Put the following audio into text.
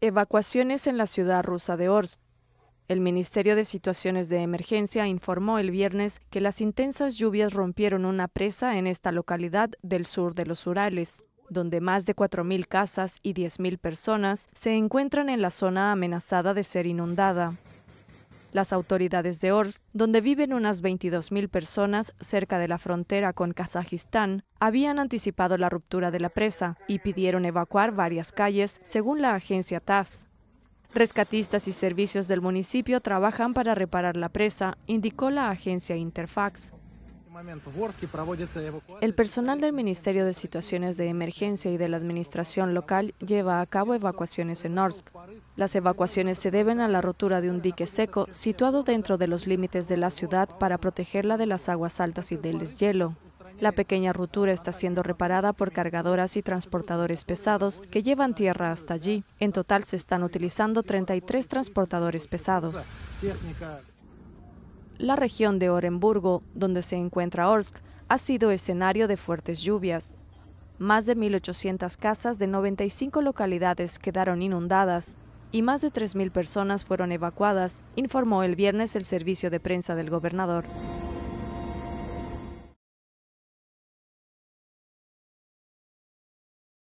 Evacuaciones en la ciudad rusa de Orsk. El Ministerio de Situaciones de Emergencia informó el viernes que las intensas lluvias rompieron una presa en esta localidad del sur de los Urales, donde más de 4.000 casas y 10.000 personas se encuentran en la zona amenazada de ser inundada. Las autoridades de Ors, donde viven unas 22.000 personas cerca de la frontera con Kazajistán, habían anticipado la ruptura de la presa y pidieron evacuar varias calles, según la agencia TASS. Rescatistas y servicios del municipio trabajan para reparar la presa, indicó la agencia Interfax. El personal del Ministerio de Situaciones de Emergencia y de la Administración Local lleva a cabo evacuaciones en Orsk. Las evacuaciones se deben a la rotura de un dique seco situado dentro de los límites de la ciudad para protegerla de las aguas altas y del deshielo. La pequeña rotura está siendo reparada por cargadoras y transportadores pesados que llevan tierra hasta allí. En total se están utilizando 33 transportadores pesados. La región de Orenburgo, donde se encuentra Orsk, ha sido escenario de fuertes lluvias. Más de 1.800 casas de 95 localidades quedaron inundadas y más de 3.000 personas fueron evacuadas, informó el viernes el servicio de prensa del gobernador.